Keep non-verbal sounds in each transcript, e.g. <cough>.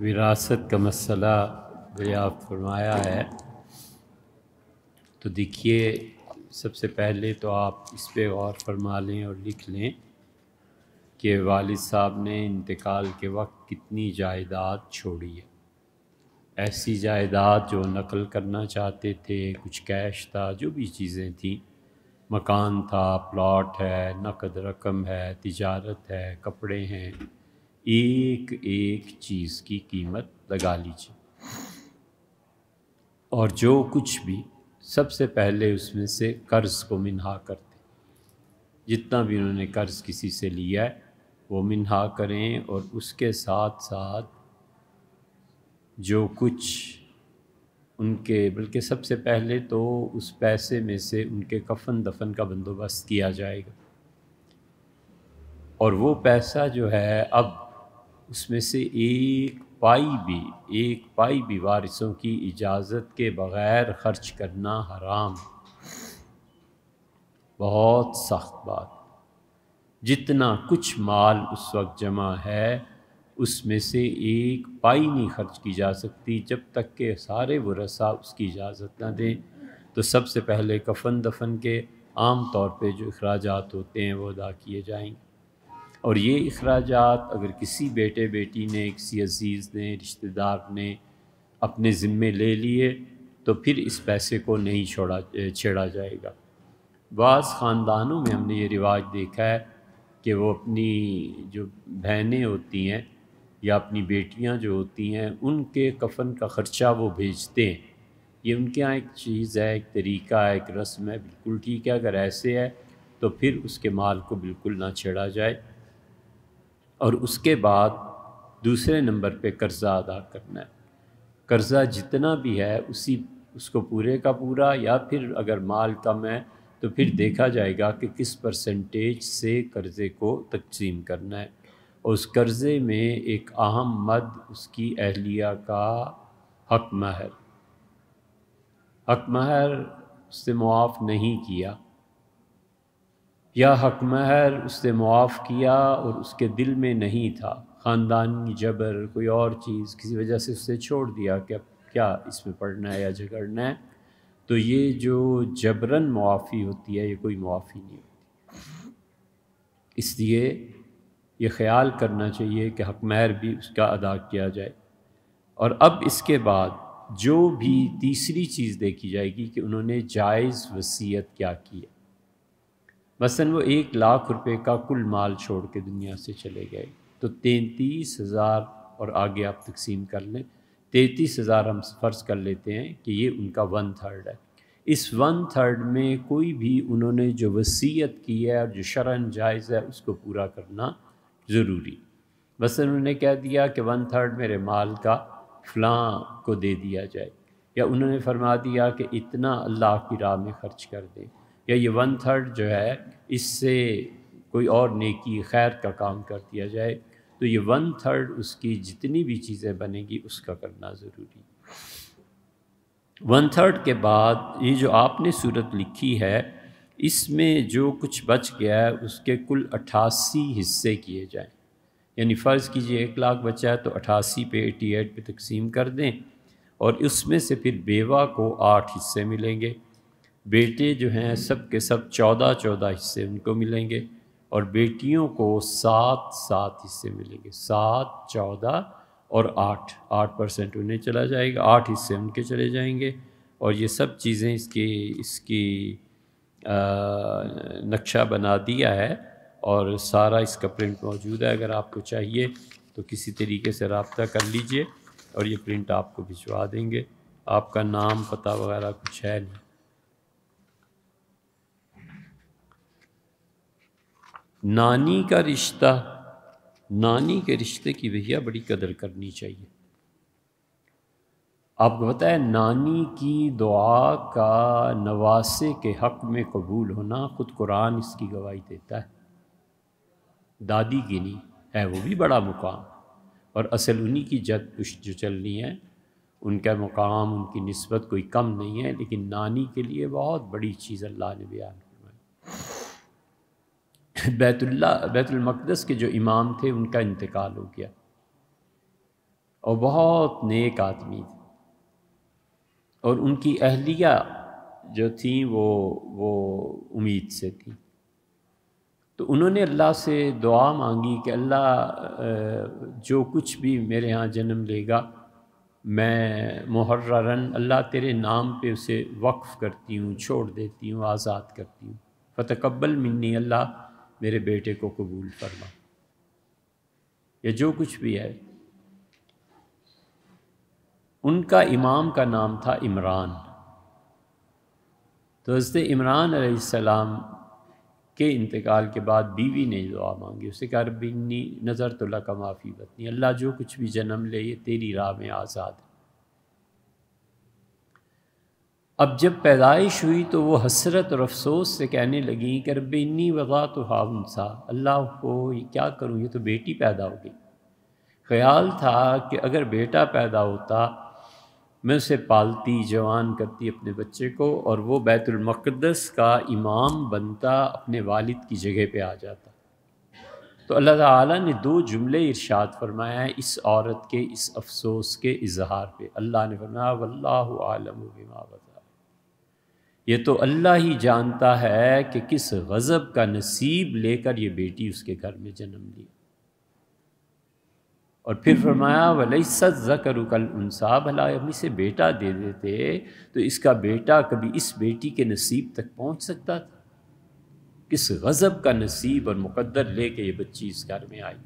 विरासत का मसला भैया फरमाया है तो देखिए सबसे पहले तो आप इस पर गौर फरमा लें और लिख लें कि वालिद साहब ने इंतकाल के वक्त कितनी जायदाद छोड़ी है ऐसी जायदाद जो नकल करना चाहते थे कुछ कैश था जो भी चीज़ें थी मकान था प्लाट है नकद रकम है तिजारत है कपड़े हैं एक एक चीज़ की कीमत लगा लीजिए और जो कुछ भी सबसे पहले उसमें से कर्ज़ को मिनहा करते जितना भी उन्होंने कर्ज़ किसी से लिया है वो मिनहा करें और उसके साथ साथ जो कुछ उनके बल्कि सबसे पहले तो उस पैसे में से उनके कफन दफन का बंदोबस्त किया जाएगा और वो पैसा जो है अब उसमें से एक पाई भी एक पाई भी वारिसों की इजाज़त के बग़ैर ख़र्च करना हराम बहुत सख्त बात जितना कुछ माल उस वक्त जमा है उसमें से एक पाई नहीं खर्च की जा सकती जब तक के सारे वसा उसकी इजाज़त ना दें तो सबसे पहले कफन दफन के आम तौर पे जो अखराज होते हैं वो अदा किए जाएंगे और ये अखराज अगर किसी बेटे बेटी ने किसी अजीज़ ने रिश्तेदार ने अपने ज़िम्मे ले लिए तो फिर इस पैसे को नहीं छोड़ा छेड़ा जाएगा बस ख़ानदानों में हमने ये रिवाज देखा है कि वो अपनी जो बहनें होती हैं या अपनी बेटियां जो होती हैं उनके कफन का ख़र्चा वो भेजते हैं ये उनके यहाँ एक चीज़ है एक तरीका है एक रस्म है बिल्कुल ठीक है अगर ऐसे है तो फिर उसके माल को बिल्कुल ना छेड़ा जाए और उसके बाद दूसरे नंबर पे कर्ज़ा अदा करना है कर्ज़ा जितना भी है उसी उसको पूरे का पूरा या फिर अगर माल कम है तो फिर देखा जाएगा कि किस परसेंटेज से कर्ज़े को तकसीम करना है और उस कर्ज़े में एक अहम मद उसकी अहलिया का हक महर हक महर उससे मुआफ़ नहीं किया या हक महर उसने मुआफ़ किया और उसके दिल में नहीं था ख़ानदानी जबर कोई और चीज़ किसी वजह से उसने छोड़ दिया कि अब क्या इसमें पढ़ना है या झगड़ना है तो ये जो जबरन मुआफ़ी होती है ये कोई मुआफ़ी नहीं होती इसलिए ये ख़याल करना चाहिए कि हक महर भी उसका अदा किया जाए और अब इसके बाद जो भी तीसरी चीज़ देखी जाएगी कि उन्होंने जायज़ वसीयत क्या की है मसन वो एक लाख रुपए का कुल माल छोड़ के दुनिया से चले गए तो तैंतीस हज़ार और आगे आप तकसीम कर लें तैंतीस हज़ार हम फ़र्ज़ कर लेते हैं कि ये उनका वन थर्ड है इस वन थर्ड में कोई भी उन्होंने जो वसीयत की है और जो शरण जायज़ है उसको पूरा करना ज़रूरी बस उन्होंने कह दिया कि वन थर्ड मेरे माल का फ़लाँ को दे दिया जाए या उन्होंने फरमा दिया कि इतना अल्लाह की राह में ख़र्च कर दें या ये वन थर्ड जो है इससे कोई और नेकी खैर का काम कर दिया जाए तो ये वन थर्ड उसकी जितनी भी चीज़ें बनेगी उसका करना ज़रूरी वन थर्ड के बाद ये जो आपने सूरत लिखी है इसमें जो कुछ बच गया है उसके कुल अट्ठासी हिस्से किए जाएं यानी फ़र्ज़ कीजिए एक लाख बचा है तो अट्ठासी पे एटी एट पर तकसीम कर दें और इसमें से फिर बेवा को आठ हिस्से मिलेंगे बेटे जो हैं सब के सब चौदह चौदह हिस्से उनको मिलेंगे और बेटियों को सात सात हिस्से मिलेंगे सात चौदह और आठ आठ परसेंट उन्हें चला जाएगा आठ हिस्से उनके चले जाएंगे और ये सब चीज़ें इसके इसकी नक्शा बना दिया है और सारा इसका प्रिंट मौजूद है अगर आपको चाहिए तो किसी तरीके से रबता कर लीजिए और ये प्रिंट आपको भिजवा देंगे आपका नाम पता वगैरह कुछ है नहीं नानी का रिश्ता नानी के रिश्ते की भैया बड़ी कदर करनी चाहिए आपको पता है नानी की दुआ का नवासे के हक़ में कबूल होना ख़ुद कुरान इसकी गवाही देता है दादी की नहीं है वो भी बड़ा मुकाम और असल उन्हीं की जद कुछ जो चलनी है उनका मुकाम उनकी नस्बत कोई कम नहीं है लेकिन नानी के लिए बहुत बड़ी चीज़ अल्लाह ने बयान बैतुल्ला बैतुलमक़दस के जो इमाम थे उनका इंतकाल हो गया और बहुत नेक आदमी थे और उनकी अहलिया जो थी वो वो उम्मीद से थी तो उन्होंने अल्लाह से दुआ मांगी कि अल्लाह जो कुछ भी मेरे यहाँ जन्म लेगा मैं मुहर्रन अल्लाह तेरे नाम पे उसे वक्फ़ करती हूँ छोड़ देती हूँ आज़ाद करती हूँ फ़तकबल मिन्नी अल्लाह मेरे बेटे को कबूल फरमा या जो कुछ भी है उनका इमाम का नाम था इमरान तो हज़रत इमरान सलाम के इंतकाल के बाद बीवी ने दुआ मांगी उसे कहा रबिन्नी नज़र तो लका माफ़ी बतनी अल्लाह जो कुछ भी जन्म ले ये तेरी राह में आज़ाद है अब जब पैदाइश हुई तो वो हसरत और अफसोस से कहने लगी कि रब इन्नी वगा तो हाउन सा अल्लाह को ये क्या करूँ ये तो बेटी पैदा हो गई ख्याल था कि अगर बेटा पैदा होता मैं उसे पालती जवान करती अपने बच्चे को और वो बैतुलमक़दस का इमाम बनता अपने वालिद की जगह पे आ जाता तो अल्लाह ताला ने दो जुमले इरशाद फरमाया है इस औरत के इस अफसोस के इजहार पे अल्लाह ने फरमाया वल्लाह आलम बिमा ये तो अल्लाह ही जानता है कि किस गज़ब का नसीब लेकर ये बेटी उसके घर में जन्म लिया और फिर फरमाया वलई सद जकर कल उनसा भला हम इसे बेटा दे देते तो इसका बेटा कभी इस बेटी के नसीब तक पहुंच सकता था किस गज़ब का नसीब और मुकद्दर लेके ये बच्ची इस घर में आई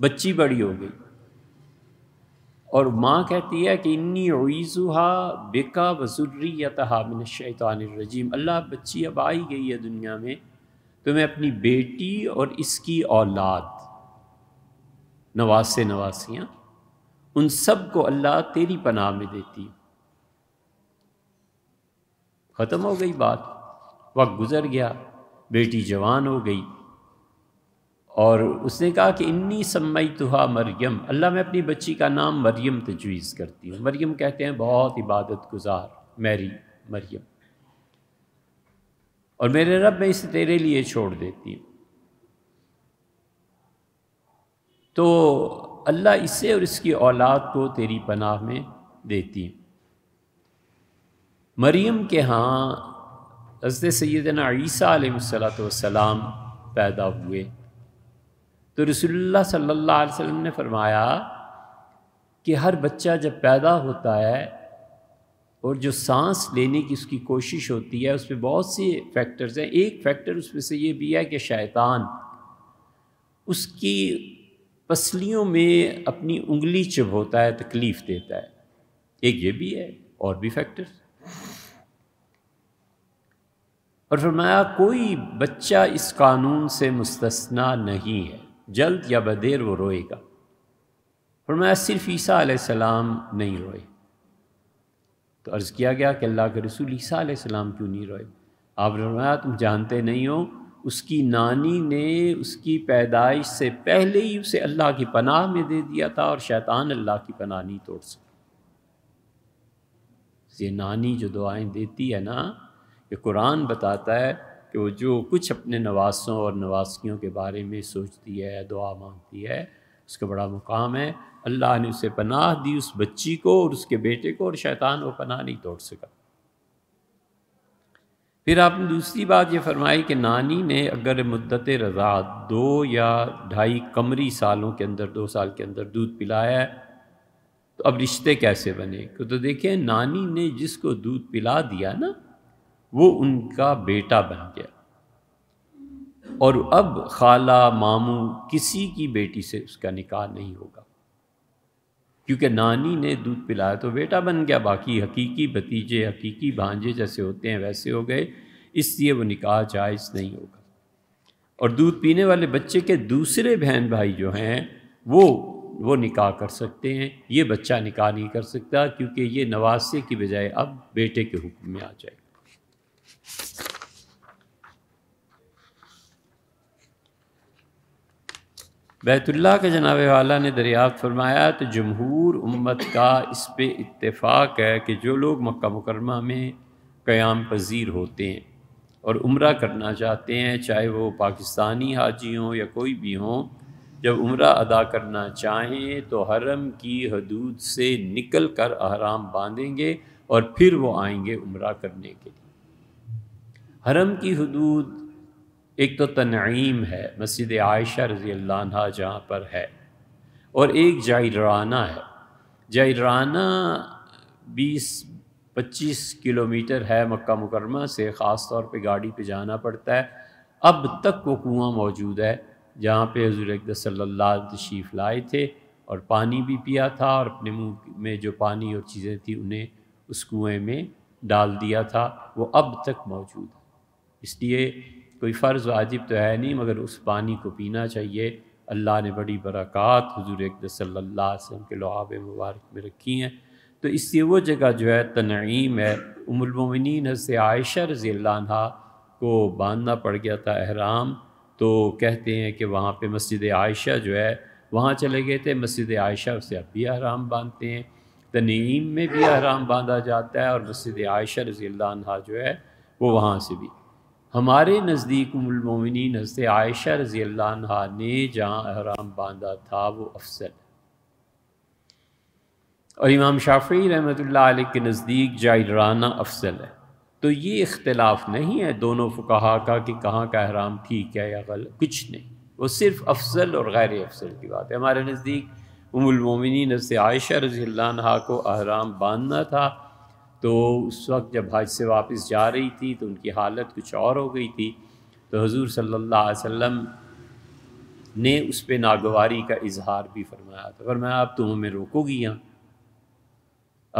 बच्ची बड़ी हो गई और माँ कहती है कि इन्नी ओज़ुहा बेका या मिन शैतानरजीम अल्लाह बच्ची अब आई गई है दुनिया में तो मैं अपनी बेटी और इसकी औलाद नवासे नवासियाँ उन सब को अल्लाह तेरी पनाह में देती ख़त्म हो गई बात वक्त गुज़र गया बेटी जवान हो गई और उसने कहा कि इन्नी सम्मई तुहा मरियम अल्लाह मैं अपनी बच्ची का नाम मरियम तजवीज़ करती हूँ मरियम कहते हैं बहुत इबादत गुजार मैरी मरियम और मेरे रब मैं इसे तेरे लिए छोड़ देती हूँ तो अल्लाह इसे और इसकी औलाद को तेरी पनाह में देती हूँ मरियम के यहाँ हजरत सैदना ईसा सलाम पैदा हुए तो रसोल्ला सल्ला वसम ने फरमाया कि हर बच्चा जब पैदा होता है और जो सांस लेने की उसकी कोशिश होती है उसमें बहुत से फैक्टर्स हैं एक फैक्टर उसमें से ये भी है कि शैतान उसकी पसलियों में अपनी उंगली होता है तकलीफ़ देता है एक ये भी है और भी फैक्टर्स और फरमाया कोई बच्चा इस कानून से मुस्तना नहीं है जल्द या बदेर वो रोएगा फरमाया सिर्फ ईसा सलाम नहीं रोए तो अर्ज़ किया गया कि अल्लाह के रसूल ईसा सलाम क्यों नहीं रोए आप फरमाया तुम जानते नहीं हो उसकी नानी ने उसकी पैदाइश से पहले ही उसे अल्लाह की पनाह में दे दिया था और शैतान अल्लाह की पनाह नहीं तोड़ सका ये नानी जो दुआएं देती है ना ये कुरान बताता है कि वो जो कुछ अपने नवासों और नवासियों के बारे में सोचती है दुआ मांगती है उसका बड़ा मुकाम है अल्लाह ने उसे पनाह दी उस बच्ची को और उसके बेटे को और शैतान वो पनाह नहीं तोड़ सका फिर आपने दूसरी बात ये फरमाई कि नानी ने अगर मुद्दत रजात दो या ढाई कमरी सालों के अंदर दो साल के अंदर दूध पिलाया तो अब रिश्ते कैसे बने तो, तो देखें नानी ने जिसको दूध पिला दिया ना वो उनका बेटा बन गया और अब खाला मामू किसी की बेटी से उसका निकाह नहीं होगा क्योंकि नानी ने दूध पिलाया तो बेटा बन गया बाकी हकीकी भतीजे हकीकी भांजे जैसे होते हैं वैसे हो गए इसलिए वो निकाह जायज़ नहीं होगा और दूध पीने वाले बच्चे के दूसरे बहन भाई जो हैं वो वो निकाह कर सकते हैं ये बच्चा निकाह नहीं कर सकता क्योंकि ये नवासे की बजाय अब बेटे के हुक्म में आ जाएगा बैतुल्ला के जनाब वाला ने दरियाफ़ फरमाया तो जमहूर उम्मत का इस पर इतफ़ाक़ है कि जो लोग मक्का मुकरमा में क़याम पजीर होते हैं और उम्र करना चाहते हैं चाहे वो पाकिस्तानी हाजी हों या कोई भी हों जब उम्र अदा करना चाहें तो हरम की हदूद से निकल कर अहराम बांधेंगे और फिर वो आएंगे उम्र करने के लिए हरम की हदूद एक तो तनईम है मस्जिद आयशा रज़ी अल्लाह जहाँ पर है और एक जायराना है जायराना बीस पच्चीस किलोमीटर है मक्का मुकरमा से ख़ास तौर पे गाड़ी पे जाना पड़ता है अब तक वो कुआँ मौजूद है जहाँ पे हजूर अकदस सल्ला तशीफ़ लाए थे और पानी भी पिया था और अपने मुंह में जो पानी और चीज़ें थी उन्हें उस कुएँ में डाल दिया था वो अब तक मौजूद है इसलिए कोई फ़र्ज़ वाजिब तो है नहीं मगर उस पानी को पीना चाहिए अल्लाह ने बड़ी बरक़ात हजूर एक के लुआब मुबारक में रखी हैं तो इससे वो जगह जो है तनईम है उमलमिन से आयशा रज़ी को बांधना पड़ गया था अहराम तो कहते हैं कि वहाँ पर मस्जिद आयशा जो है वहाँ चले गए थे मस्जिद आयशा उसे अब भी अहराम बांधते हैं तनईम में भी अहराम बांधा जाता है और मस्जिद आयशा रज़ी जो है वो वहाँ से भी हमारे नज़दीक उमलमिन हज़रत आयशा रज़ी ने जहाँ अहराम बांधा था वो अफसल और इमाम शाफी रहमत के नज़दीक जायराना अफसल है तो ये इख्तलाफ नहीं है दोनों फुकाहा का कि कहाँ का अहराम ठीक है या गलत कुछ नहीं वो सिर्फ अफसल और गैर अफसल की बात है हमारे नज़दीक उमिन हज़रत आयशा रज़ी को अहराम बांधना था तो उस वक्त जब हज से वापस जा रही थी तो उनकी हालत कुछ और हो गई थी तो हजूर सल्ला वम ने उस पर नागवारी का इजहार भी फरमाया था फरमाया अब तुम हमें रोकोगी यहाँ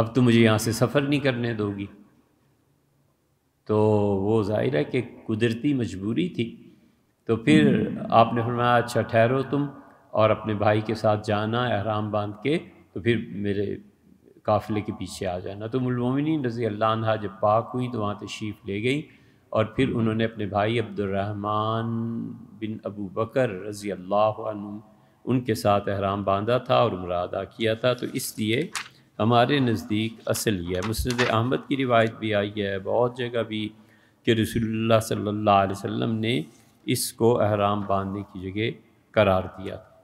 अब तो मुझे यहाँ से सफ़र नहीं करने दोगी तो वो ज़ाहिर है कि कुदरती मजबूरी थी तो फिर आपने फरमाया अच्छा ठहरो तुम और अपने भाई के साथ जाना अहराम बांध के तो फिर मेरे काफ़िले के पीछे आ जाना तो मुलमिन रज़ी अल्लाह जब पाक हुई तो वहाँ तशीफ़ ले गई और फिर उन्होंने अपने भाई अब्दुलरहमान बिन अबू बकर रज़ी अल्लाह उनके साथ अहराम बांधा था और उम्र अदा किया था तो इसलिए हमारे नज़दीक असल यह है मुसद अहमद की रिवायत भी आई है बहुत जगह भी कि रसोल्ला सल्ला वसम ने इसको अहराम बांधने की जगह करार दिया था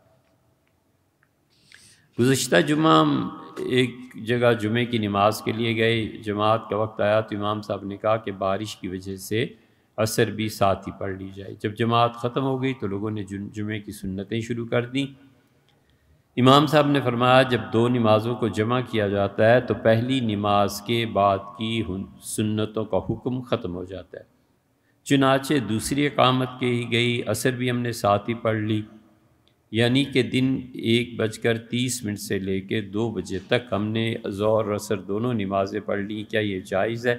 गुज्त जुमा हम एक जगह जुमे की नमाज के लिए गए जमात का वक्त आया तो इमाम साहब ने कहा कि बारिश की वजह से असर भी साथ ही पढ़ ली जाए जब जमात ख़त्म हो गई तो लोगों ने जुमे की सुन्नतें शुरू कर दी इमाम साहब ने फरमाया जब दो नमाज़ों को जमा किया जाता है तो पहली नमाज के बाद की सुन्नतों का हुक्म ख़त्म हो जाता है चुनाचे दूसरी अकामत की गई असर भी हमने साथ ही पढ़ ली यानी कि दिन एक बजकर तीस मिनट से लेकर दो बजे तक हमने ज़ोर और असर दोनों नमाज़ें पढ़ ली क्या ये जायज़ है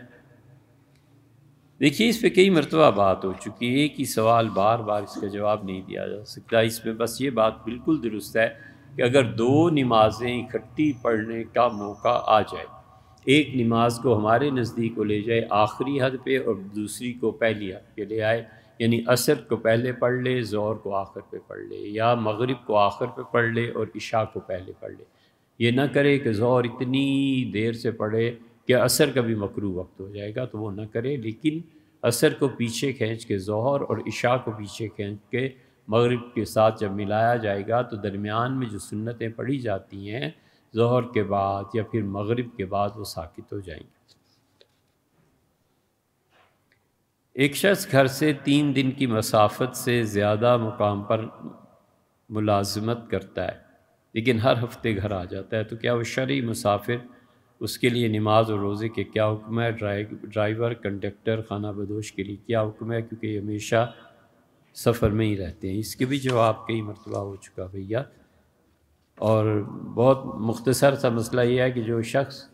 देखिए इस पर कई मरतबा बात हो चुकी है कि सवाल बार बार इसका जवाब नहीं दिया जा सकता इसमें बस ये बात बिल्कुल दुरुस्त है कि अगर दो नमाज़ें इकट्ठी पढ़ने का मौका आ जाए एक नमाज को हमारे नज़दीक को ले जाए आखिरी हद पे और दूसरी को पहली हद पे ले आए यानी असर को पहले पढ़ ले ज़ोर को आखिर पे पढ़ ले या मगरिब को आखिर पे पढ़ ले और इशा को पहले पढ़ ले ये ना करे कि ज़ोर इतनी देर से पढ़े कि असर का भी मकरू वक्त हो जाएगा तो वो ना करे लेकिन असर को पीछे खींच के जहर और इशा को पीछे खींच के मगरब के साथ जब मिलाया जाएगा तो दरमियान में जो सुन्नतें पढ़ी जाती हैं जहर के बाद या फिर मगरब के बाद वो साकित हो जाएंगी एक शख्स घर से तीन दिन की मसाफत से ज़्यादा मुकाम पर मुलाजमत करता है लेकिन हर हफ्ते घर आ जाता है तो क्या वो शरी मुसाफिर उसके लिए नमाज और रोज़े के क्या हुक्म है ड्राइ ड्राइवर कंडक्टर खाना बदोश के लिए क्या हुक्म है क्योंकि हमेशा सफ़र में ही रहते हैं इसके भी जवाब कई मरतबा हो चुका भैया और बहुत मुख्तसर सा मसला यह है कि जो शख्स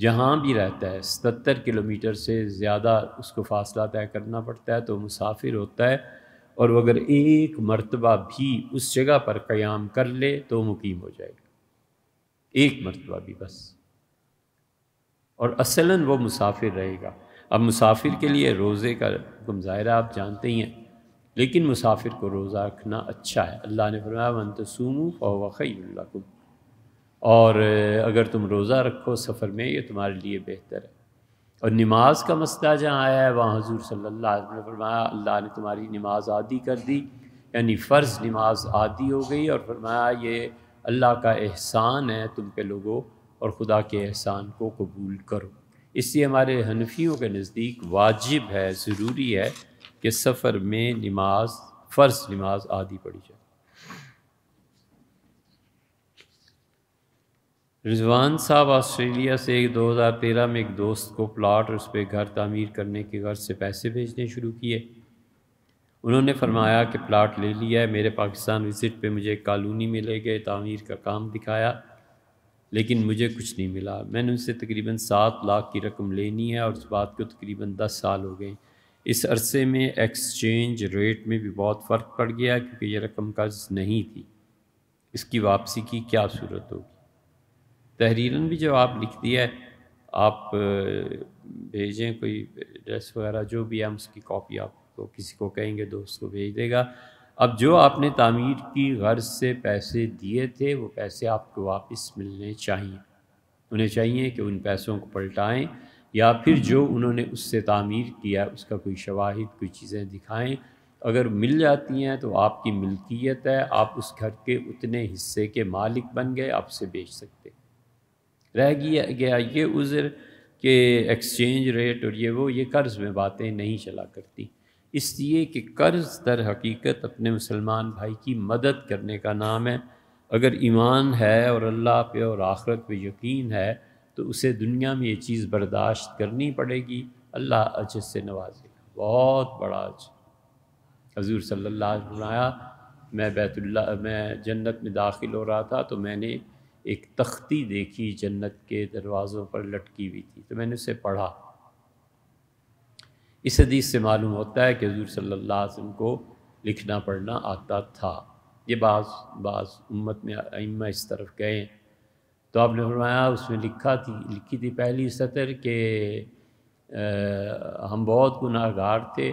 जहाँ भी रहता है सतर किलोमीटर से ज़्यादा उसको फासला तय करना पड़ता है तो मुसाफिर होता है और वो अगर एक मरतबा भी उस जगह पर क़याम कर ले तो मुकीम हो जाएगा एक मरतबा भी बस और असला वो मुसाफिर रहेगा अब मुसाफिर के लिए रोज़े का हुक्म ज़ाहिर आप जानते ही हैं लेकिन मुसाफिर को रोज़ा रखना अच्छा है अल्लाह ने फरमाया वन तसूमू फ़ौवा और अगर तुम रोज़ा रखो सफ़र में ये तुम्हारे लिए बेहतर है और नमाज का मसला जहाँ आया है वहाँ हजूर सल्ला फरमाया अल्लाह ने तुम्हारी नमाज आदि कर दी यानी फ़र्ज़ नमाज आदि हो गई और फरमाया ये अल्लाह का एहसान है तुम पे लोगों और ख़ुदा के एहसान को कबूल करो इसलिए हमारे हनफियों के नज़दीक वाजिब है ज़रूरी है कि सफ़र में नमाज फ़र्ज़ नमाज आदि पढ़ी जाए रिजवान साहब ऑस्ट्रेलिया से 2013 में एक दोस्त को प्लाट और उस पर घर तामीर करने के गर्ज से पैसे भेजने शुरू किए उन्होंने फरमाया कि प्लाट ले लिया है मेरे पाकिस्तान विज़िट पे मुझे एक कॉलोनी में ले गए तामीर का काम दिखाया लेकिन मुझे कुछ नहीं मिला मैंने उनसे तकरीबन सात लाख की रकम लेनी है और इस बात को तकरीबन दस साल हो गए इस अरसे में एक्सचेंज रेट में भी बहुत फ़र्क पड़ गया क्योंकि यह रकम कर्ज नहीं थी इसकी वापसी की क्या सूरत होगी तहरीरन भी जब आप लिख दिया है आप भेजें कोई ड्रेस वगैरह जो भी है हम उसकी कॉपी आपको किसी को कहेंगे दोस्त को भेज देगा अब जो आपने तामीर की गर्ज से पैसे दिए थे वो पैसे आपको वापस मिलने चाहिए उन्हें चाहिए कि उन पैसों को पलटाएं या फिर जो उन्होंने उससे तामीर किया उसका कोई शवाहिद कोई चीज़ें दिखाएं अगर मिल जाती हैं तो आपकी मिल्कियत है आप उस घर के उतने हिस्से के मालिक बन गए आपसे बेच सकते रह गया गया ये उज़र के एक्सचेंज रेट और ये वो ये कर्ज़ में बातें नहीं चला करती इसलिए कि कर्ज़ दर हकीकत अपने मुसलमान भाई की मदद करने का नाम है अगर ईमान है और अल्लाह पे और आखरत पे यकीन है तो उसे दुनिया में ये चीज़ बर्दाश्त करनी पड़ेगी अल्लाह अज से नवाजेगा बहुत बड़ा अज हजूर सल्ला फरमाया मैं बैतुल्ला मैं जन्नत में दाखिल हो रहा था तो मैंने एक तख्ती देखी जन्नत के दरवाज़ों पर लटकी हुई थी तो मैंने उसे पढ़ा इस हदीस से मालूम होता है कि हजूर सल्लासम को लिखना पढ़ना आता था ये बाज़ बाज़ उम्मत में अम्मा इस तरफ गए तो आपने फरमाया उसमें लिखा थी लिखी थी पहली सतर के आ, हम बहुत गुनाहगार थे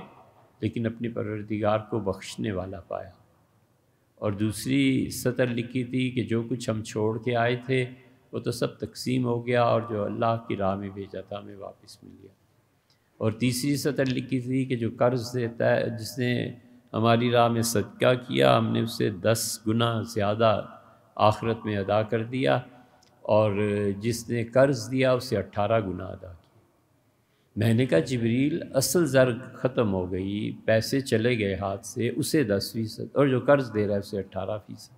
लेकिन अपने परवरदिगार को बख्शने वाला पाया और दूसरी सतर लिखी थी कि जो कुछ हम छोड़ के आए थे वो तो सब तकसीम हो गया और जो अल्लाह की राह में भेजा था हमें वापस मिल गया और तीसरी सतर लिखी थी कि जो कर्ज़ देता है जिसने हमारी राह में सदका किया हमने उसे दस गुना ज़्यादा आखरत में अदा कर दिया और जिसने कर्ज़ दिया उसे अट्ठारह गुना अदा किया मैंने कहा जबरील असल ज़र ख़त्म हो गई पैसे चले गए हाथ से उसे दस फीसद और जो कर्ज़ दे रहा है उसे अट्ठारह फीसद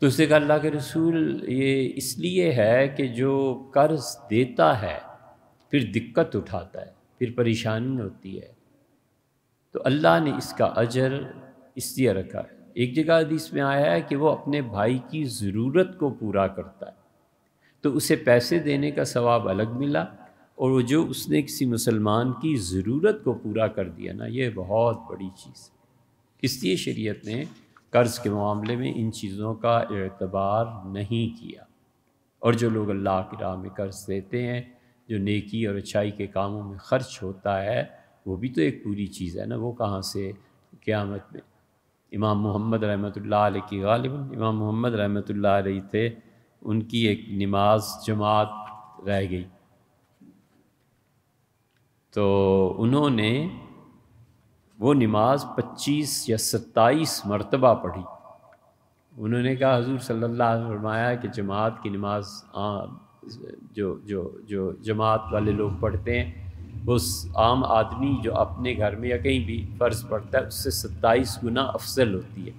तो उसने कहा अल्लाह के रसूल ये इसलिए है कि जो कर्ज़ देता है फिर दिक्कत उठाता है फिर परेशानी होती है तो अल्लाह ने इसका अजर इसलिए रखा है एक जगह हदीस में आया है कि वो अपने भाई की ज़रूरत को पूरा करता है तो उसे पैसे देने का सवाब अलग मिला और वो जो उसने किसी मुसलमान की ज़रूरत को पूरा कर दिया ना ये बहुत बड़ी चीज़ इसलिए शरीयत ने कर्ज़ के मामले में इन चीज़ों का एतबार नहीं किया और जो लोग अल्लाह की राह में कर्ज़ देते हैं जो नेकी और अच्छाई के कामों में ख़र्च होता है वो भी तो एक पूरी चीज़ है ना वो कहाँ से क़्यामत में इमाम मोहम्मद रहमत की गालिबा इमाम मोहम्मद रहमत थे उनकी एक नमाज जमात रह गई तो उन्होंने वो नमाज 25 या 27 मरतबा पढ़ी उन्होंने कहा हजूर सल्ला फरमाया कि जमात की नमाज आ, जो जो जो जमात वाले लोग पढ़ते हैं उस आम आदमी जो अपने घर में या कहीं भी फ़र्ज़ पढ़ता है उससे 27 गुना अफजल होती है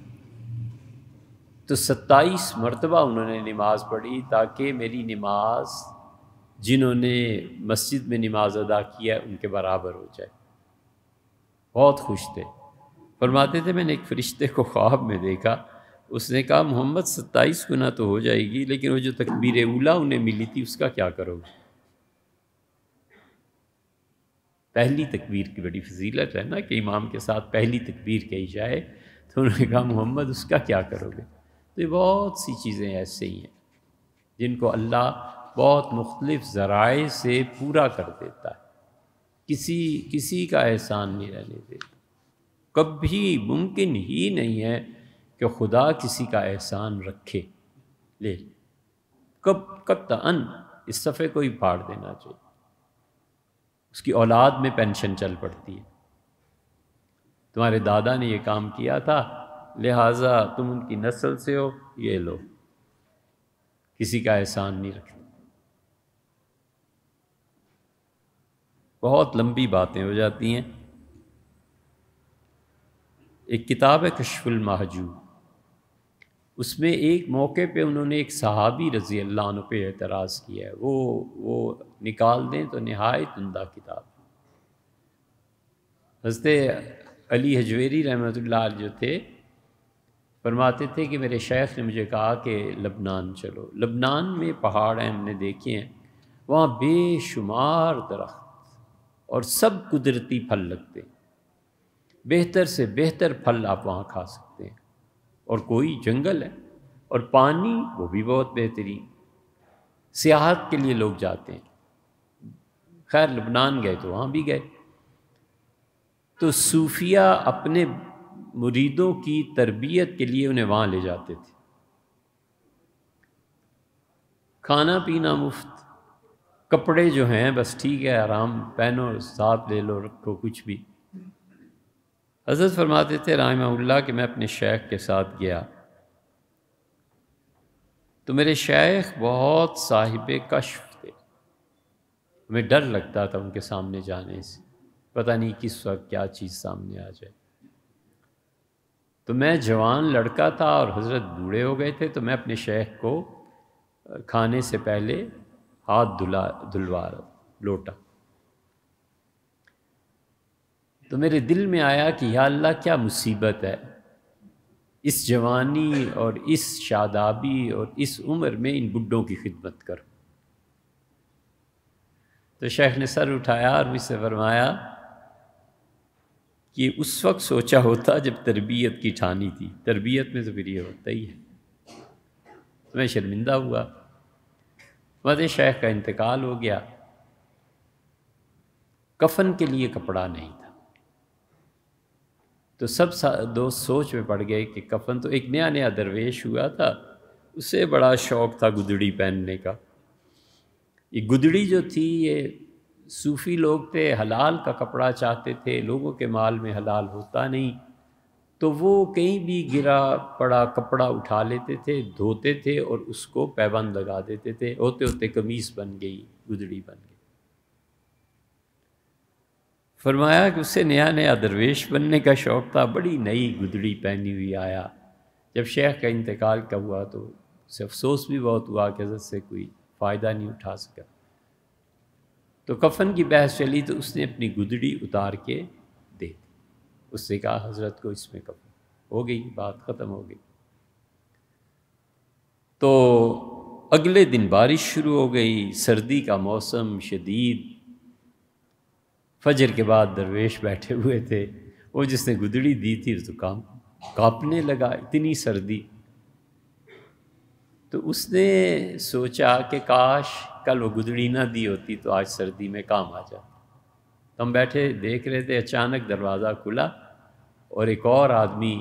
तो 27 मरतबा उन्होंने नमाज पढ़ी ताकि मेरी नमाज जिन्होंने मस्जिद में नमाज अदा किया उनके बराबर हो जाए बहुत खुश थे फरमाते थे मैंने एक फ़रिश्ते को ख्वाब में देखा उसने कहा मोहम्मद सत्ताईस गुना तो हो जाएगी लेकिन वो जो तकबीर उला उन्हें मिली थी उसका क्या करोगे पहली तकबीर की बड़ी फजीलत है ना कि इमाम के साथ पहली तकबीर कही जाए तो उन्होंने कहा मोहम्मद उसका क्या करोगे तो ये बहुत सी चीज़ें ऐसे ही हैं जिनको अल्लाह बहुत मुख्तलिफ ज़राए से पूरा कर देता है किसी किसी का एहसान नहीं रहने देता कभी मुमकिन ही नहीं है कि खुदा किसी का एहसान रखे ले कब कब तन इस सफ़े को ही फाड़ देना चाहिए उसकी औलाद में पेंशन चल पड़ती है तुम्हारे दादा ने यह काम किया था लिहाजा तुम उनकी नस्ल से हो ये लो किसी का एहसान नहीं रखते बहुत लंबी बातें हो जाती हैं एक किताब है कशफुल महजू उसमें एक मौके पे उन्होंने एक सहाबी रज़ी अल्लाह पे एतराज़ किया है वो वो निकाल दें तो नहायत उमदा किताब हजरत अली हजवेरी रहमत जो थे फरमाते थे कि मेरे शेख ने मुझे कहा कि लबनान चलो लबनान में पहाड़ हैं हमने देखे हैं वहाँ बेशुमार दरख्त और सब कुदरती फल लगते हैं बेहतर से बेहतर फल आप वहाँ खा सकते हैं और कोई जंगल है और पानी वो भी बहुत बेहतरीन सियाहत के लिए लोग जाते हैं खैर लबनान गए तो वहाँ भी गए तो सूफिया अपने मुरीदों की तरबियत के लिए उन्हें वहाँ ले जाते थे खाना पीना मुफ्त कपड़े जो हैं बस ठीक है आराम पहनो साथ ले लो रखो कुछ भी हजरत फरमाते थे रामल्ला कि मैं अपने शेख के साथ गया तो मेरे शेख बहुत साहिब कशफ थे हमें डर लगता था उनके सामने जाने से पता नहीं किस वक्त क्या चीज़ सामने आ जाए तो मैं जवान लड़का था और हज़रत बूढ़े हो गए थे तो मैं अपने शेख को खाने से पहले हाथ धुला धुलवा लोटा तो मेरे दिल में आया कि या अल्लाह क्या मुसीबत है इस जवानी और इस शादाबी और इस उम्र में इन बुड्ढों की खिदमत करो तो शेख ने सर उठाया और मुझसे फरमाया कि उस वक्त सोचा होता जब तरबियत की ठानी थी तरबियत में तो फिर ये होता ही है तो मैं शर्मिंदा हुआ वज शेख का इंतकाल हो गया कफन के लिए कपड़ा नहीं था तो सब दोस्त सोच में पड़ गए कि कफन तो एक नया नया दरवेश हुआ था उसे बड़ा शौक़ था गुदड़ी पहनने का ये गुदड़ी जो थी ये सूफ़ी लोग थे हलाल का कपड़ा चाहते थे लोगों के माल में हलाल होता नहीं तो वो कहीं भी गिरा पड़ा कपड़ा उठा लेते थे धोते थे और उसको पैबंद लगा देते थे होते होते कमीज़ बन गई गुदड़ी बन गई फरमाया कि उससे नया नया दरवेश बनने का शौक़ था बड़ी नई गुदड़ी पहनी हुई आया जब शेख का इंतकाल कब हुआ तो उसे अफसोस भी बहुत हुआ कि हजरत से कोई फ़ायदा नहीं उठा सका तो कफन की बहस चली तो उसने अपनी गुदड़ी उतार के उससे कहा हजरत को इसमें कब हो गई बात ख़त्म हो गई तो अगले दिन बारिश शुरू हो गई सर्दी का मौसम शदीद फजर के बाद दरवेश बैठे हुए थे वो जिसने गुदड़ी दी थी तो काम काँपने लगा इतनी सर्दी तो उसने सोचा कि काश कल वो गुदड़ी ना दी होती तो आज सर्दी में काम आ जाता तो हम बैठे देख रहे थे अचानक दरवाज़ा खुला और एक और आदमी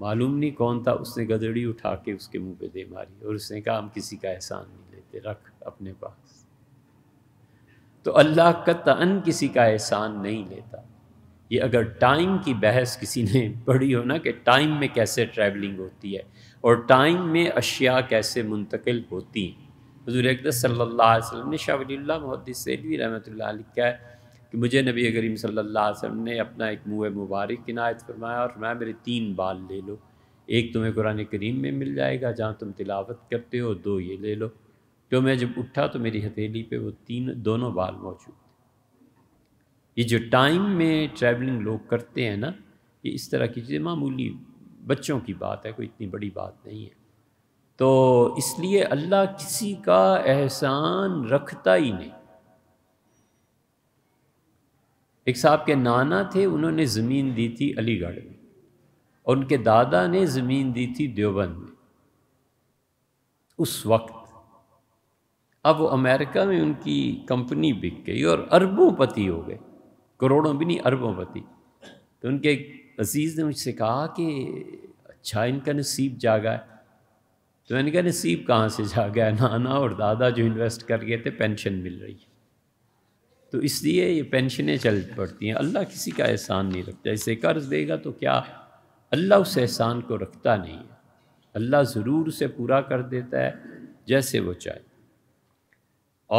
मालूम नहीं कौन था उसने गदड़ी उठा के उसके मुंह पे दे मारी और उसने कहा हम किसी का एहसान नहीं लेते रख अपने पास तो अल्लाह का तन किसी का एहसान नहीं लेता ये अगर टाइम की बहस किसी ने <laughs> पढ़ी हो ना कि टाइम में कैसे ट्रैवलिंग होती है और टाइम में अशिया कैसे मुंतकिल होती हैं हजूर अकदर सल्ला वसलम ने शाह वली महदसवी रहमत लिखा है कि मुझे नबी करीम सल्लल्लाहु अलैहि वसल्लम ने अपना एक मुँह मुबारक इनायत फरमाया और मैं मेरे तीन बाल ले लो एक तुम्हें कुरान करीम में मिल जाएगा जहाँ तुम तिलावत करते हो दो ये ले लो तो मैं जब उठा तो मेरी हथेली पे वो तीन दोनों बाल मौजूद थे ये जो टाइम में ट्रैवलिंग लोग करते हैं ना ये इस तरह की चीज़ें मामूली बच्चों की बात है कोई इतनी बड़ी बात नहीं है तो इसलिए अल्लाह किसी का एहसान रखता ही नहीं एक साहब के नाना थे उन्होंने ज़मीन दी थी अलीगढ़ में और उनके दादा ने ज़मीन दी थी देवबंद में उस वक्त अब वो अमेरिका में उनकी कंपनी बिक गई और अरबों पति हो गए करोड़ों भी नहीं अरबों पति तो उनके अजीज़ ने मुझसे कहा कि अच्छा इनका नसीब जागा है तो इनका नसीब कहाँ से जागा है नाना और दादा जो इन्वेस्ट कर गए थे पेंशन मिल रही है तो इसलिए ये पेंशनें चल पड़ती हैं अल्लाह किसी का एहसान नहीं रखता इसे कर्ज़ देगा तो क्या अल्लाह उस एहसान को रखता नहीं है अल्लाह ज़रूर उसे पूरा कर देता है जैसे वो चाहे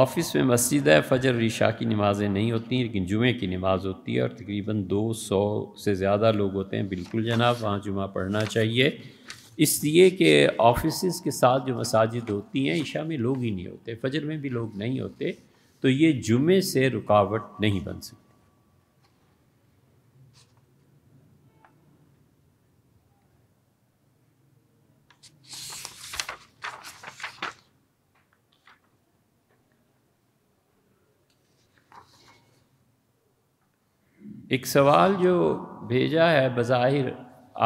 ऑफिस में मस्जिद है फजर रिशा की नमाज़ें नहीं होती लेकिन जुमे की नमाज़ होती है और तकरीबन दो सौ से ज़्यादा लोग होते हैं बिल्कुल जनाब वहाँ जुमा पढ़ना चाहिए इसलिए कि ऑफिस के साथ जो मसाजिद होती हैं ईशा में लोग ही नहीं होते फजर में भी लोग नहीं होते तो ये जुमे से रुकावट नहीं बन सकती एक सवाल जो भेजा है बज़ाहिर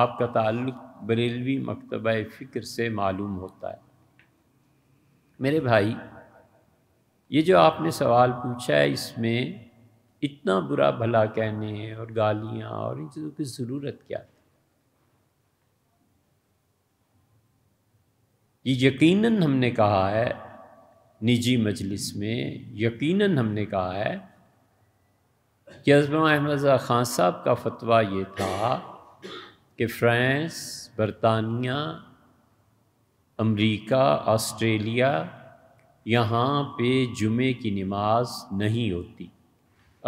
आपका ताल्लुक बरेलवी मकतब फ़िक्र से मालूम होता है मेरे भाई ये जो आपने सवाल पूछा है इसमें इतना बुरा भला कहने और गालियाँ और इन चीज़ों की ज़रूरत क्या ये यकीनन हमने कहा है निजी मजलिस में यकीनन हमने कहा है कि अजमा अहमद ख़ान साहब का फतवा ये था कि फ्रांस बरतानिया अमेरिका ऑस्ट्रेलिया यहाँ पे जुमे की नमाज नहीं होती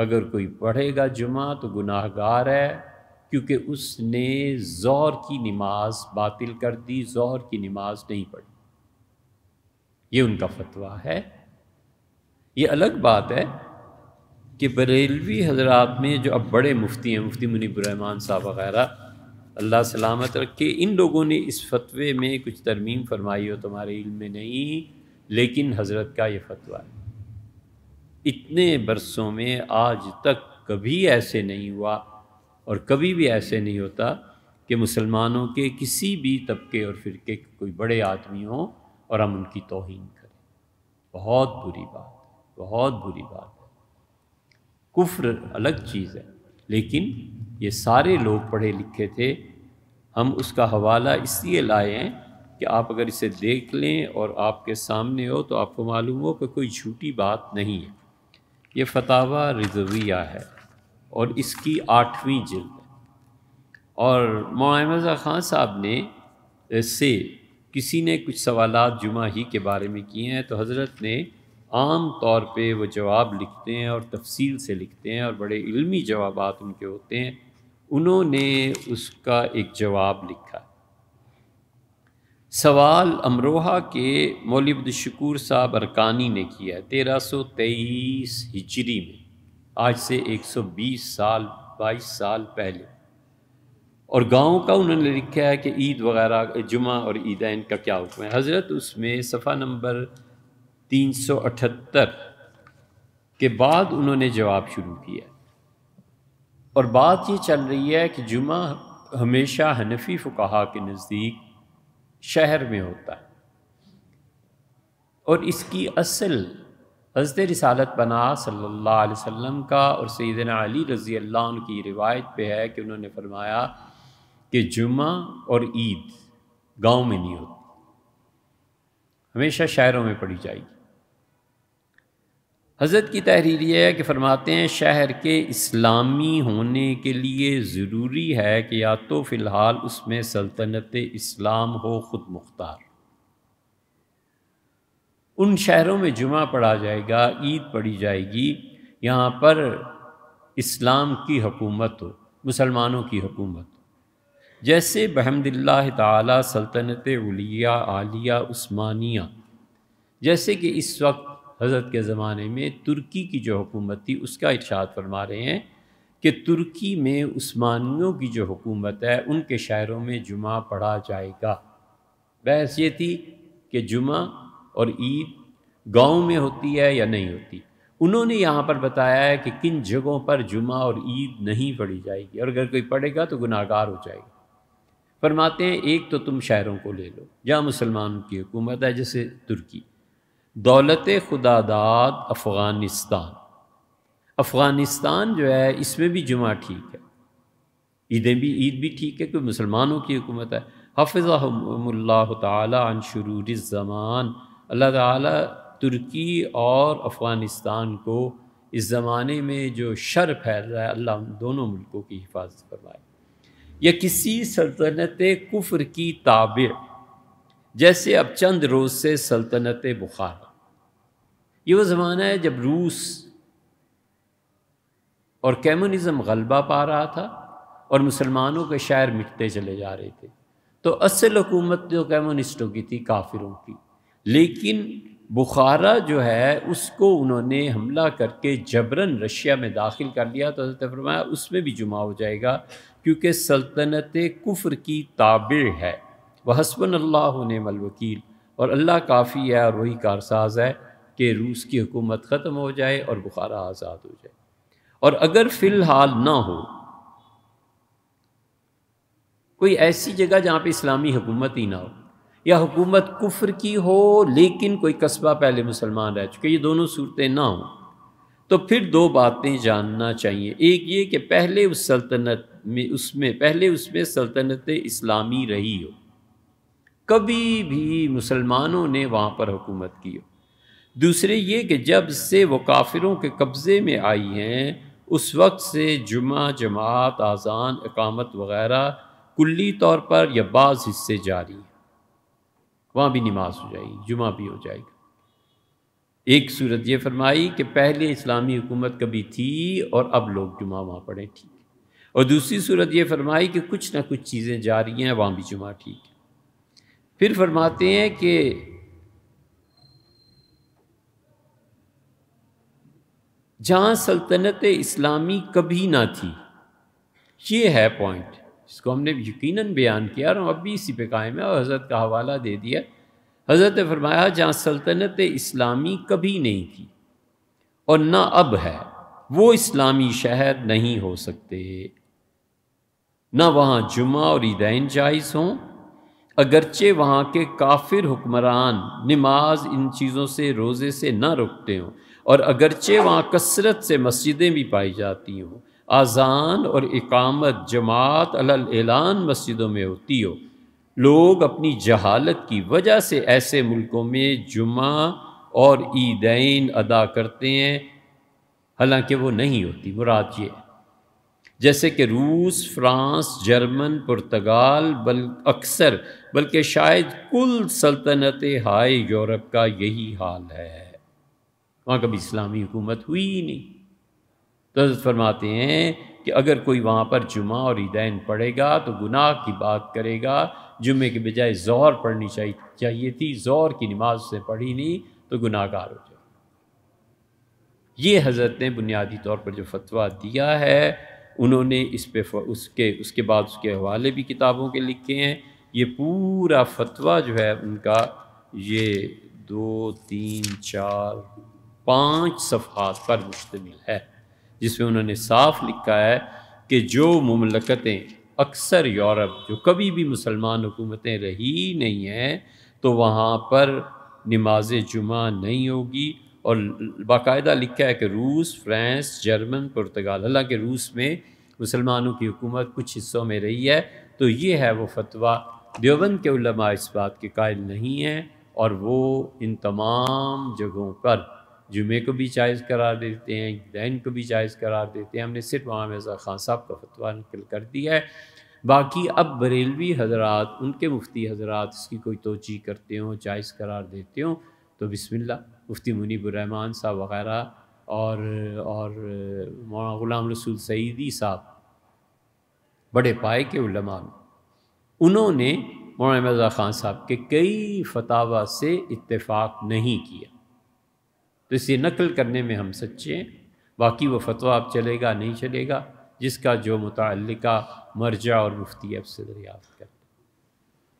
अगर कोई पढ़ेगा जुमा तो गुनाहगार है क्योंकि उसने ज़ोर की नमाज बातिल कर दी ज़ोर की नमाज नहीं पढ़ी ये उनका फतवा है ये अलग बात है कि बरेलवी हजरात में जो अब बड़े मुफ्ती हैं मुफ्ती मुनीबरहमान साहब वगैरह अल्लाह सलामत रखे इन लोगों ने इस फतवे में कुछ तरमीम फरमाई हो तुम्हारे इल्म में नहीं लेकिन हज़रत का ये फतवा है इतने बरसों में आज तक कभी ऐसे नहीं हुआ और कभी भी ऐसे नहीं होता कि मुसलमानों के किसी भी तबके और फ़िरके के कोई बड़े आदमी हों और हम उनकी तोहन करें बहुत बुरी बात बहुत बुरी बात है कुफ्र अलग चीज़ है लेकिन ये सारे लोग पढ़े लिखे थे हम उसका हवाला इसलिए लाए हैं कि आप अगर इसे देख लें और आपके सामने हो तो आपको मालूम हो कि कोई झूठी बात नहीं है ये फतावा रिजविया है और इसकी आठवीं जल्द और मामजा ख़ान साहब ने से किसी ने कुछ सवाल जुमा ही के बारे में किए हैं तो हज़रत ने आम तौर पे वो जवाब लिखते हैं और तफसील से लिखते हैं और बड़े इल्मी जवाब उनके होते हैं उन्होंने उसका एक जवाब लिखा सवाल अमरोहा के मौलबद शकूर साहब अरकानी ने किया है तेरह सौ तेईस हिजरी में आज से एक सौ बीस साल बाईस साल पहले और गाँव का उन्होंने लिखा है कि ईद वगैरह जुमा और ईदैन का क्या हुक्म है हज़रत उसमें सफ़ा नंबर तीन सौ अठहत्तर के बाद उन्होंने जवाब शुरू किया और बात ये चल रही है कि जुमा हमेशा हनफी फ़ुकाहा के नज़दीक शहर में होता है और इसकी असल हजत रिसालत बना सल्लल्लाहु वसल्लम का और सैदना अली रज़ी अल्लाह की रिवायत पे है कि उन्होंने फरमाया कि जुमा और ईद गांव में नहीं होती हमेशा शहरों में पढ़ी जाएगी हज़रत की तहरीर यह है कि फरमाते हैं शहर के इस्लामी होने के लिए ज़रूरी है कि या तो फ़िलहाल उसमें सल्तनत इस्लाम हो ख़ुद मुख्तार उन शहरों में जुमा पढ़ा जाएगा ईद पढ़ी जाएगी यहाँ पर इस्लाम की हकूमत हो मुसलमानों की हकूमत हो जैसे बहमदिल्ला तल्तनत सल्तनत उलिया आलिया उस्मानिया जैसे कि इस वक्त हज़रत के ज़माने में तुर्की की जो हुकूमत थी उसका इर्शाद फरमा रहे हैं कि तुर्की में उस्मानियों की जो हुकूमत है उनके शायरों में जुमा पढ़ा जाएगा बहस ये थी कि जुमा और ईद गांव में होती है या नहीं होती उन्होंने यहाँ पर बताया है कि किन जगहों पर जुमा और ईद नहीं पढ़ी जाएगी और अगर कोई पढ़ेगा तो गुनाहगार हो जाएगा फरमाते हैं एक तो तुम शायरों को ले लो या मुसलमानों की हुकूमत है जैसे तुर्की दौलत खुदादाद अफ़गानिस्तान अफ़गानिस्तान जो है इसमें भी जुमा ठीक है ईदें भी ईद भी ठीक है कोई मुसलमानों की हुकूमत है हफ़ाहमल्ला तन ज़मान अल्लाह तुर्की और अफ़गानिस्तान को इस ज़माने में जो शर फैल रहा है अल्लाह दोनों मुल्कों की हिफाजत फरमाए या किसी सल्तनत कुफ्र की ताबिर जैसे अब चंद रोज़ से सल्तनत बुखार ये वो ज़माना है जब रूस और कम्युनिज्म गलबा पा रहा था और मुसलमानों के शायर मिटते चले जा रहे थे तो असल हुकूमत जो कम्युनिस्टों की थी काफिरों की लेकिन बुखारा जो है उसको उन्होंने हमला करके जबरन रशिया में दाखिल कर लिया तो फरमाया उसमें भी जुमा हो जाएगा क्योंकि सल्तनत कुफ्र की ताबिर है व हसबन अल्लाह वकील और अल्लाह काफ़ी है और वही कारसाज है कि रूस की हुकूमत ख़त्म हो जाए और बुखारा आज़ाद हो जाए और अगर फ़िलहाल ना हो कोई ऐसी जगह जहाँ पर इस्लामी हुकूमत ही ना हो या हुकूमत कुफ्र की हो लेकिन कोई कस्बा पहले मुसलमान रह चुके ये दोनों सूरतें ना हों तो फिर दो बातें जानना चाहिए एक ये कि पहले उस सल्तनत में उसमें पहले उसमें सल्तनत इस्लामी रही हो कभी भी मुसलमानों ने वहाँ पर हुकूमत की हो दूसरे ये कि जब से वो काफिरों के कब्ज़े में आई हैं उस वक्त से जुमा जमात आज़ान अकामत वगैरह कुल्ली तौर पर या बाज़ हिस्से जारी हैं वहाँ भी नमाज हो जाएगी जुमा भी हो जाएगा एक सूरत ये फरमाई कि पहले इस्लामी हुकूमत कभी थी और अब लोग जुमा वहाँ पढ़ें ठीक और दूसरी सूरत ये फरमाई कि कुछ ना कुछ चीज़ें जारी हैं वहाँ भी जुमा ठीक है फिर फरमाते हैं कि जहाँ सल्तनत इस्लामी कभी ना थी ये है पॉइंट इसको हमने यकीनन बयान किया और अब भी इसी पे कायम है और हज़रत का हवाला दे दिया हज़रत ने फरमाया जहाँ सल्तनत इस्लामी कभी नहीं थी और ना अब है वो इस्लामी शहर नहीं हो सकते ना वहाँ जुमा और ईदैन जायज़ हों अगरचे वहाँ के काफिर हुक्मरान नमाज इन चीज़ों से रोज़े से ना रुकते हों और अगरचे वहाँ कसरत से मस्जिदें भी पाई जाती हों आज़ान और इकामत जमात अलैलान मस्जिदों में होती हो लोग अपनी जहालत की वजह से ऐसे मुल्कों में जुमा और ईदैन अदा करते हैं हालांकि वो नहीं होती मुराद ये जैसे कि रूस फ्रांस जर्मन पुर्तगाल बल अक्सर बल्कि शायद कुल सल्तनत हाय यूरोप का यही हाल है वहाँ कभी इस्लामी हुकूमत हुई ही नहीं तो फरमाते हैं कि अगर कोई वहाँ पर जुमा और ईदैन पढ़ेगा तो गुनाह की बात करेगा जुमे के बजाय जोर पढ़नी चाहिए चाहिए थी जोर की नमाज से पढ़ी नहीं तो गुनाहगार हो जाए ये हज़रत ने बुनियादी तौर पर जो फतवा दिया है उन्होंने इस पे उसके उसके बाद उसके हवाले भी किताबों के लिखे हैं ये पूरा फतवा जो है उनका ये दो तीन चार पाँच सफ़ात पर मुश्तमिल है जिसमें उन्होंने साफ लिखा है कि जो ममलकतें अक्सर यूरोप जो कभी भी मुसलमान हुकूमतें रही नहीं हैं तो वहाँ पर नमाज जुमा नहीं होगी और बाकायदा लिखा है कि रूस फ्रांस जर्मन पुर्तगाल हालांकि रूस में मुसलमानों की हुकूमत कुछ हिस्सों में रही है तो ये है वो फतवा देवबंद के उलमा इस बात के कायल नहीं हैं और वो इन तमाम जगहों पर जुमे को भी जायज़ करार देते हैं दैन को भी जायज़ करार देते हैं हमने सिर्फ वहाँ मिर्ज़ा खान साहब का फतवा नकल कर दिया है बाकी अब बरेलवी हजरात उनके मुफ्ती हजरात इसकी कोई तोजी करते हों जायज़ करार देते हों तो बिस्मिल्लाह मुफ्ती मुनीबरहमान साहब वगैरह और और ग़ुलाम रसूल सईदी साहब बड़े पाए के उलमान उन्होंने मौलाना मिर्ज़ा ख़ान साहब के कई फतावा से इत्तेफाक नहीं किया तो इसे नकल करने में हम सच्चे हैं बाकी वो फतवा अब चलेगा नहीं चलेगा जिसका जो मुतल मर्जा और मुफ्ती अब से दरियाफ्त कर